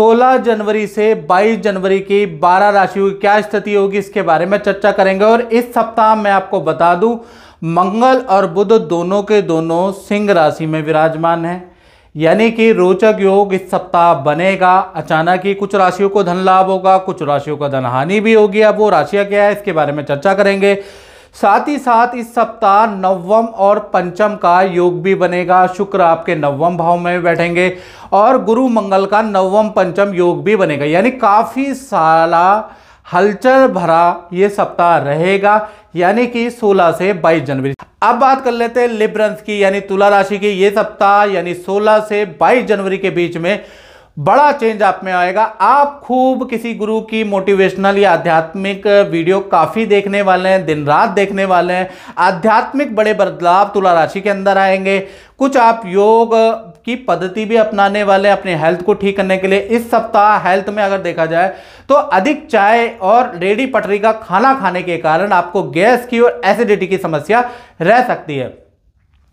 16 जनवरी से 22 जनवरी की 12 राशियों की क्या स्थिति होगी इसके बारे में चर्चा करेंगे और इस सप्ताह मैं आपको बता दूं मंगल और बुध दोनों के दोनों सिंह राशि में विराजमान हैं यानी कि रोचक योग इस सप्ताह बनेगा अचानक ही कुछ राशियों को धन लाभ होगा कुछ राशियों का धन हानि भी होगी अब वो राशियाँ क्या है इसके बारे में चर्चा करेंगे साथ ही साथ इस सप्ताह नवम और पंचम का योग भी बनेगा शुक्र आपके नवम भाव में बैठेंगे और गुरु मंगल का नवम पंचम योग भी बनेगा यानी काफ़ी सारा हलचल भरा ये सप्ताह रहेगा यानी कि 16 से 22 जनवरी अब बात कर लेते हैं लिब्रंस की यानी तुला राशि की ये सप्ताह यानी 16 से 22 जनवरी के बीच में बड़ा चेंज आप में आएगा आप खूब किसी गुरु की मोटिवेशनल या आध्यात्मिक वीडियो काफ़ी देखने वाले हैं दिन रात देखने वाले हैं आध्यात्मिक बड़े बदलाव तुला राशि के अंदर आएंगे कुछ आप योग की पद्धति भी अपनाने वाले हैं अपने हेल्थ को ठीक करने के लिए इस सप्ताह हेल्थ में अगर देखा जाए तो अधिक चाय और रेडी पटरी का खाना खाने के कारण आपको गैस की और एसिडिटी की समस्या रह सकती है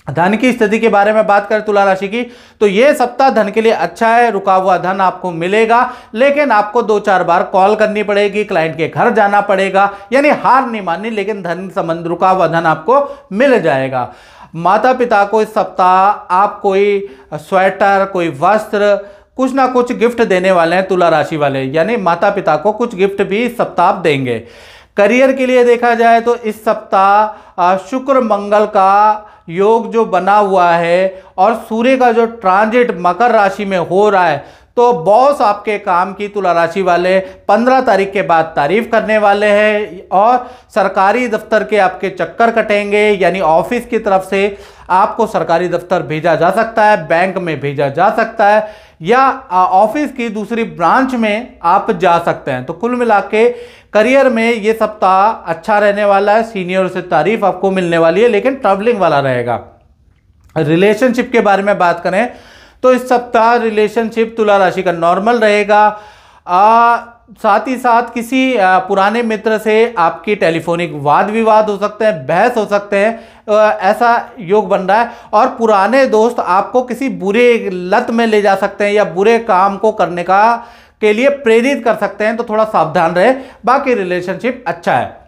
धन की स्थिति के बारे में बात करें तुला राशि की तो ये सप्ताह धन के लिए अच्छा है रुका हुआ धन आपको मिलेगा लेकिन आपको दो चार बार कॉल करनी पड़ेगी क्लाइंट के घर जाना पड़ेगा यानी हार नहीं माननी लेकिन धन संबंध रुका हुआ धन आपको मिल जाएगा माता पिता को इस सप्ताह आप कोई स्वेटर कोई वस्त्र कुछ ना कुछ गिफ्ट देने वाले हैं तुला राशि वाले यानी माता पिता को कुछ गिफ्ट भी इस सप्ताह देंगे करियर के लिए देखा जाए तो इस सप्ताह शुक्र मंगल का योग जो बना हुआ है और सूर्य का जो ट्रांजिट मकर राशि में हो रहा है तो बॉस आपके काम की तुला राशि वाले 15 तारीख के बाद तारीफ करने वाले हैं और सरकारी दफ्तर के आपके चक्कर कटेंगे यानी ऑफिस की तरफ से आपको सरकारी दफ्तर भेजा जा सकता है बैंक में भेजा जा सकता है या ऑफिस की दूसरी ब्रांच में आप जा सकते हैं तो कुल मिला के करियर में ये सप्ताह अच्छा रहने वाला है सीनियर से तारीफ आपको मिलने वाली है लेकिन ट्रैवलिंग वाला रहेगा रिलेशनशिप के बारे में बात करें तो इस सप्ताह रिलेशनशिप तुला राशि का नॉर्मल रहेगा आ, साथ ही साथ किसी पुराने मित्र से आपकी टेलीफोनिक वाद विवाद हो सकते हैं बहस हो सकते हैं ऐसा योग बन रहा है और पुराने दोस्त आपको किसी बुरे लत में ले जा सकते हैं या बुरे काम को करने का के लिए प्रेरित कर सकते हैं तो थोड़ा सावधान रहे बाकी रिलेशनशिप अच्छा है